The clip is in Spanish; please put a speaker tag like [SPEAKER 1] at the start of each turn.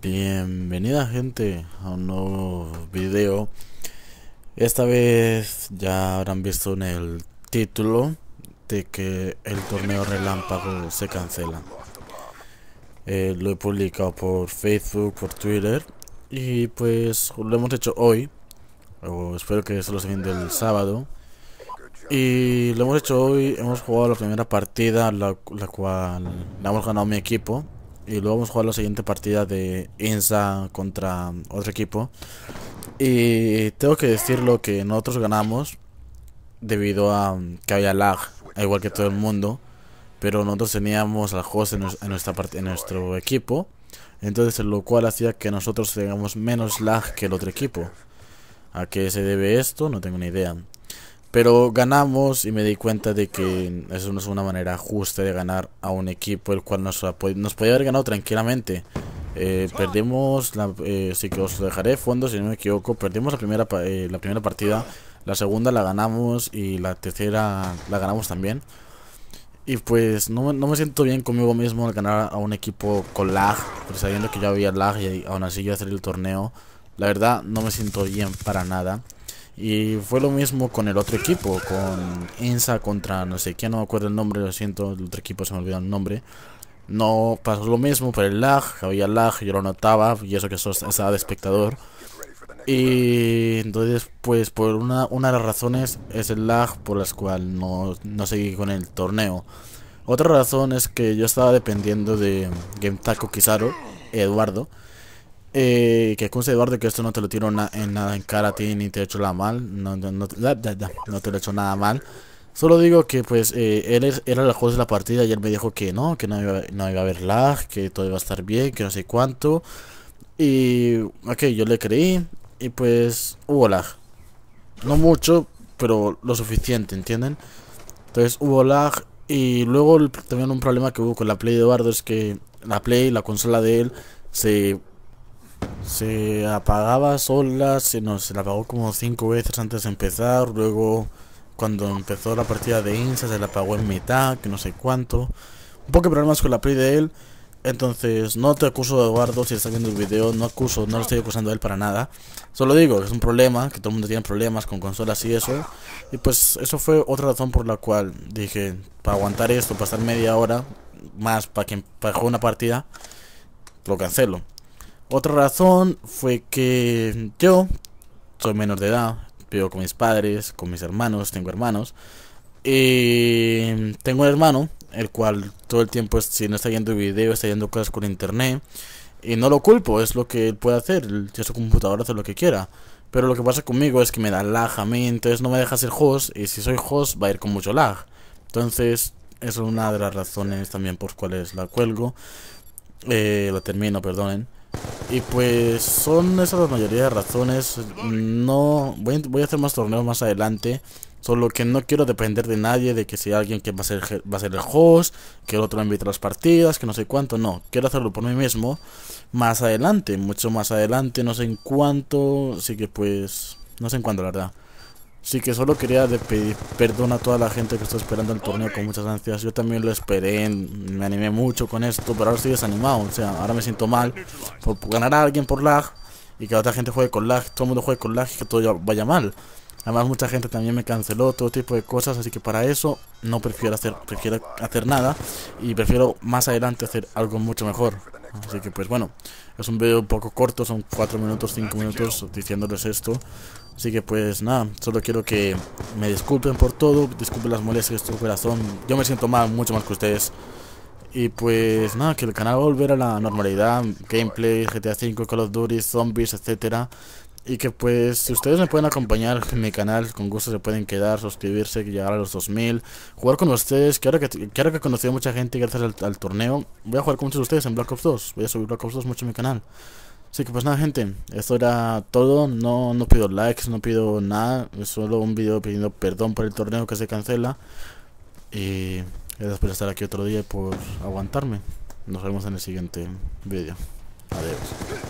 [SPEAKER 1] Bienvenida gente a un nuevo video Esta vez ya habrán visto en el título de que el torneo relámpago se cancela eh, Lo he publicado por Facebook, por Twitter y pues lo hemos hecho hoy. espero que sea lo siguiente el sábado. Y lo hemos hecho hoy. Hemos jugado la primera partida, la, cual hemos ganado mi equipo. Y luego hemos jugado la siguiente partida de Insa contra otro equipo. Y tengo que decirlo que nosotros ganamos debido a que había lag, igual que todo el mundo. Pero nosotros teníamos a host en, en, nuestra en nuestro equipo entonces, lo cual hacía que nosotros tengamos menos lag que el otro equipo. ¿A qué se debe esto? No tengo ni idea. Pero ganamos y me di cuenta de que eso no es una manera justa de ganar a un equipo el cual nos, nos podía haber ganado tranquilamente. Eh, perdimos, eh, sí que os dejaré fondo si no me equivoco, perdimos la primera, eh, la primera partida, la segunda la ganamos y la tercera la ganamos también. Y pues no, no, me siento bien conmigo mismo al ganar a un equipo con lag, pero pues, sabiendo que yo había lag y aún así yo hacer el torneo. La verdad no me siento bien para nada. Y fue lo mismo con el otro equipo, con Ensa contra no sé quién, no me acuerdo el nombre, lo siento, el otro equipo se me olvidó el nombre. No pasó lo mismo por el lag, había lag, yo lo notaba, y eso que eso estaba de espectador. Y entonces, pues por una, una de las razones es el lag por las cual no, no seguí con el torneo. Otra razón es que yo estaba dependiendo de Game Kizaru, Eduardo. Eh, que con Eduardo que esto no te lo tiro en nada en cara a ti ni te he hecho nada mal. No, te lo he hecho nada mal. Solo digo que pues eh, él era el juez de la partida y él me dijo que no, que no iba, no iba a haber lag, que todo iba a estar bien, que no sé cuánto. Y ok, yo le creí y pues hubo lag. No mucho, pero lo suficiente, ¿entienden? Entonces hubo lag y luego también un problema que hubo con la Play de Eduardo es que la Play, la consola de él, se, apagaba sola, se, no, se la apagó como cinco veces antes de empezar, luego cuando empezó la partida de Insa se la apagó en mitad, que no sé cuánto. Un poco de problemas con la Play de él. Entonces, no te acuso de Eduardo si estás viendo el video, no acuso, no lo estoy acusando a él para nada. Solo digo es un problema, que todo el mundo tiene problemas con consolas y eso. Y pues eso fue otra razón por la cual dije, para aguantar esto, para estar media hora más para quien jugar una partida, lo cancelo. Otra razón fue que yo soy menor de edad, vivo con mis padres, con mis hermanos, tengo hermanos. Y tengo un hermano el cual todo el tiempo, si no está yendo video, está yendo cosas con internet. Y no lo culpo, es lo que él puede hacer, ya su computadora hace lo que quiera. Pero lo que pasa conmigo es que me da lag a mí, entonces no me deja ser host, y si soy host va a ir con mucho lag. Entonces, es una de las razones también por cuales la cuelgo. Eh, la termino, perdonen. Y pues son esas las mayoría de razones. No voy, voy a hacer más torneos más adelante. Solo que no quiero depender de nadie, de que sea alguien que va a ser, va a ser el host, que el otro me invite las partidas, que no sé cuánto. No, quiero hacerlo por mí mismo más adelante, mucho más adelante, no sé en cuánto. sí que pues, no sé en cuánto, la verdad. Sí que solo quería pedir perdón a toda la gente que está esperando el torneo con muchas ansias. Yo también lo esperé, me animé mucho con esto, pero ahora estoy desanimado. O sea, ahora me siento mal por ganar a alguien por lag y que otra gente juegue con lag, todo el mundo juegue con lag y que todo vaya mal. Además mucha gente también me canceló, todo tipo de cosas, así que para eso no prefiero hacer, prefiero hacer nada y prefiero más adelante hacer algo mucho mejor. Así que pues bueno, es un video un poco corto, son 4 minutos, 5 minutos diciéndoles esto. Así que pues nada, solo quiero que me disculpen por todo, disculpen las molestias de su corazón. Yo me siento mal, mucho más que ustedes. Y pues nada, que el canal volver a la normalidad, gameplay, GTA V, Call of Duty, zombies, etcétera. Y que pues si ustedes me pueden acompañar en mi canal, con gusto se pueden quedar, suscribirse, llegar a los 2000, jugar con ustedes. que, quiero que conocí a mucha gente gracias al, torneo. Voy a jugar con muchos de ustedes en Black Ops 2. Voy a subir Black Ops 2 mucho en mi canal. Así que pues nada gente, esto era todo. No, no pido likes, no pido nada. Es solo un video pidiendo perdón por el torneo que se cancela. Y gracias por estar aquí otro día y por aguantarme. Nos vemos en el siguiente video. Adiós.